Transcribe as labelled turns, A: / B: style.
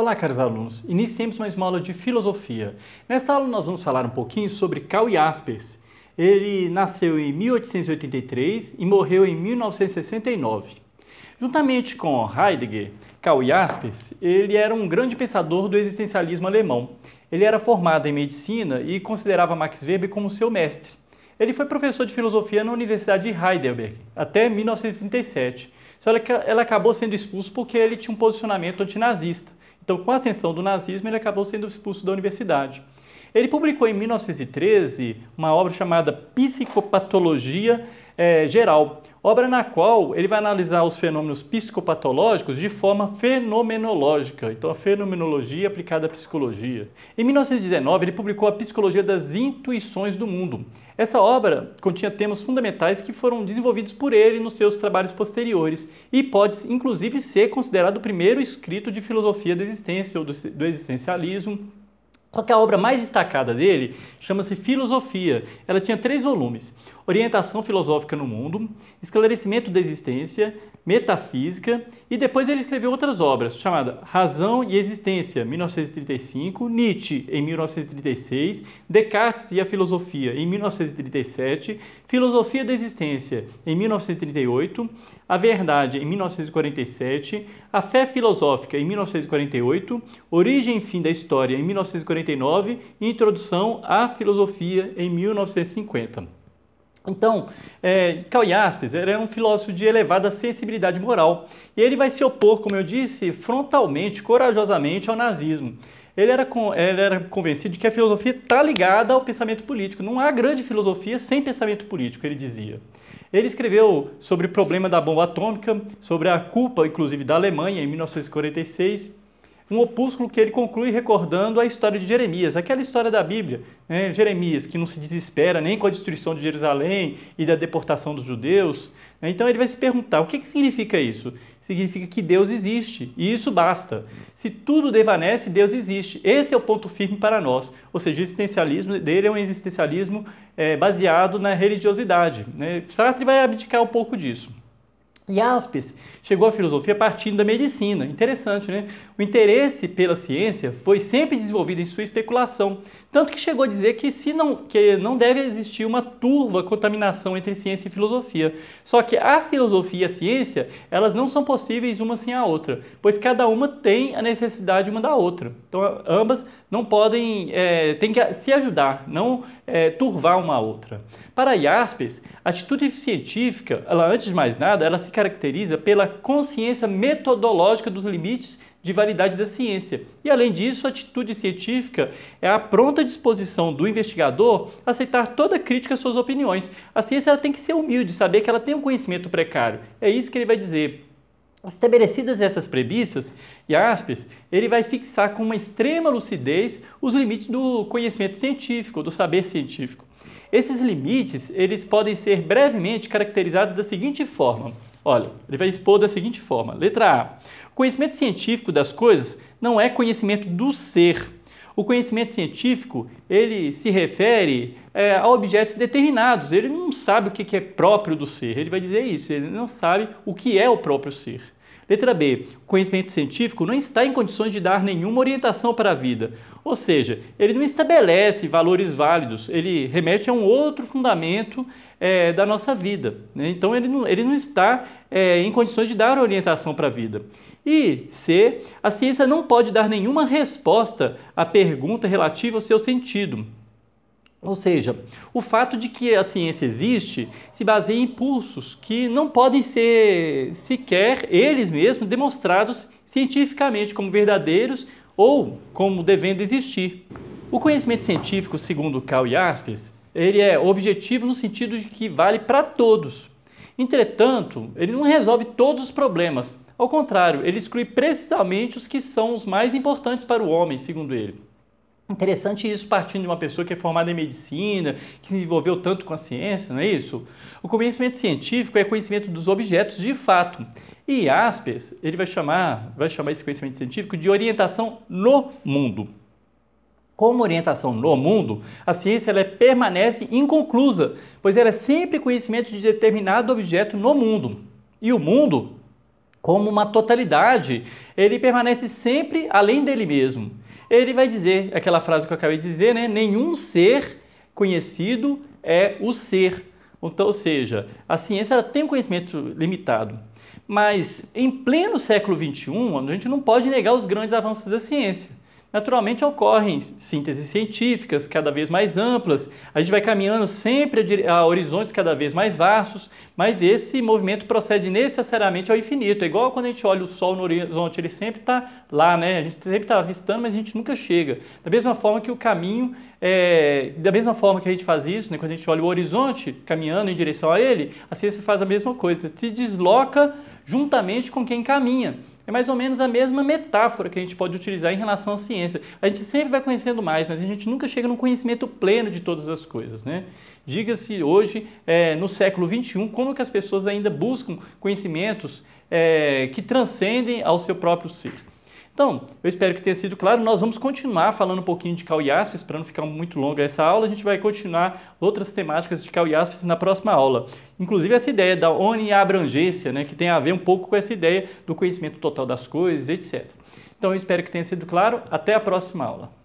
A: Olá, caros alunos. Iniciemos mais uma aula de filosofia. Nesta aula nós vamos falar um pouquinho sobre Karl Jaspers. Ele nasceu em 1883 e morreu em 1969. Juntamente com Heidegger, Karl Jaspers, ele era um grande pensador do existencialismo alemão. Ele era formado em medicina e considerava Max Weber como seu mestre. Ele foi professor de filosofia na Universidade de Heidelberg até 1937. Só que ela acabou sendo expulso porque ele tinha um posicionamento antinazista. Então, com a ascensão do nazismo, ele acabou sendo expulso da universidade. Ele publicou em 1913 uma obra chamada Psicopatologia é, geral, obra na qual ele vai analisar os fenômenos psicopatológicos de forma fenomenológica, então a fenomenologia aplicada à psicologia. Em 1919, ele publicou A Psicologia das Intuições do Mundo. Essa obra continha temas fundamentais que foram desenvolvidos por ele nos seus trabalhos posteriores e pode, inclusive, ser considerado o primeiro escrito de filosofia da existência ou do, do existencialismo só que a obra mais destacada dele chama-se Filosofia. Ela tinha três volumes: Orientação Filosófica no Mundo, Esclarecimento da Existência, Metafísica, e depois ele escreveu outras obras, chamada Razão e Existência, 1935, Nietzsche, em 1936, Descartes e a Filosofia, em 1937, Filosofia da Existência, em 1938, a Verdade, em 1947, A Fé Filosófica, em 1948, Origem e Fim da História, em 1949 e Introdução à Filosofia, em 1950. Então, é, Karl Jaspers era é um filósofo de elevada sensibilidade moral e ele vai se opor, como eu disse, frontalmente, corajosamente ao nazismo. Ele era, ele era convencido de que a filosofia está ligada ao pensamento político. Não há grande filosofia sem pensamento político, ele dizia. Ele escreveu sobre o problema da bomba atômica, sobre a culpa, inclusive, da Alemanha em 1946 um opúsculo que ele conclui recordando a história de Jeremias, aquela história da Bíblia, né? Jeremias que não se desespera nem com a destruição de Jerusalém e da deportação dos judeus. Né? Então ele vai se perguntar: o que, que significa isso? Significa que Deus existe e isso basta. Se tudo devanece, Deus existe. Esse é o ponto firme para nós. Ou seja, o existencialismo dele é um existencialismo é, baseado na religiosidade. Né? Sartre vai abdicar um pouco disso. E Aspes chegou à filosofia partindo da medicina. Interessante, né? O interesse pela ciência foi sempre desenvolvido em sua especulação, tanto que chegou a dizer que se não que não deve existir uma turva contaminação entre ciência e filosofia. Só que a filosofia e a ciência, elas não são possíveis uma sem a outra, pois cada uma tem a necessidade uma da outra. Então, ambas não podem, é, tem que se ajudar, não é, turvar uma outra. Para Jaspers, a atitude científica, ela antes de mais nada, ela se caracteriza pela consciência metodológica dos limites de validade da ciência. E além disso, a atitude científica é a pronta disposição do investigador aceitar toda crítica às suas opiniões. A ciência ela tem que ser humilde, saber que ela tem um conhecimento precário. É isso que ele vai dizer. Estabelecidas essas premissas e aspas, ele vai fixar com uma extrema lucidez os limites do conhecimento científico, do saber científico. Esses limites, eles podem ser brevemente caracterizados da seguinte forma. Olha, ele vai expor da seguinte forma. Letra A. O conhecimento científico das coisas não é conhecimento do ser. O conhecimento científico, ele se refere é, a objetos determinados. Ele não sabe o que é próprio do ser. Ele vai dizer isso. Ele não sabe o que é o próprio ser. Letra B. O conhecimento científico não está em condições de dar nenhuma orientação para a vida. Ou seja, ele não estabelece valores válidos, ele remete a um outro fundamento é, da nossa vida. Né? Então, ele não, ele não está é, em condições de dar orientação para a vida. E C. A ciência não pode dar nenhuma resposta à pergunta relativa ao seu sentido. Ou seja, o fato de que a ciência existe se baseia em impulsos que não podem ser sequer eles mesmos demonstrados cientificamente como verdadeiros ou como devendo existir. O conhecimento científico, segundo Cal e ele é objetivo no sentido de que vale para todos. Entretanto, ele não resolve todos os problemas. Ao contrário, ele exclui precisamente os que são os mais importantes para o homem, segundo ele. Interessante isso partindo de uma pessoa que é formada em medicina, que se envolveu tanto com a ciência, não é isso? O conhecimento científico é conhecimento dos objetos de fato. E aspas, ele vai chamar, vai chamar esse conhecimento científico de orientação no mundo. Como orientação no mundo, a ciência ela é permanece inconclusa, pois ela é sempre conhecimento de determinado objeto no mundo. E o mundo, como uma totalidade, ele permanece sempre além dele mesmo. Ele vai dizer aquela frase que eu acabei de dizer, né? Nenhum ser conhecido é o ser. Então, ou seja, a ciência ela tem um conhecimento limitado. Mas em pleno século XXI, a gente não pode negar os grandes avanços da ciência naturalmente ocorrem sínteses científicas cada vez mais amplas, a gente vai caminhando sempre a horizontes cada vez mais vastos, mas esse movimento procede necessariamente ao infinito. É igual quando a gente olha o Sol no horizonte, ele sempre está lá, né? A gente sempre está avistando, mas a gente nunca chega. Da mesma forma que o caminho, é... da mesma forma que a gente faz isso, né? quando a gente olha o horizonte caminhando em direção a ele, a ciência faz a mesma coisa, se desloca juntamente com quem caminha. É mais ou menos a mesma metáfora que a gente pode utilizar em relação à ciência. A gente sempre vai conhecendo mais, mas a gente nunca chega num conhecimento pleno de todas as coisas, né? Diga-se hoje, é, no século XXI, como que as pessoas ainda buscam conhecimentos é, que transcendem ao seu próprio ser. Então, eu espero que tenha sido claro. Nós vamos continuar falando um pouquinho de Cal e Aspes, para não ficar muito longa essa aula. A gente vai continuar outras temáticas de Cal e Aspes na próxima aula. Inclusive essa ideia da oniabrangência, né, que tem a ver um pouco com essa ideia do conhecimento total das coisas, etc. Então, eu espero que tenha sido claro. Até a próxima aula.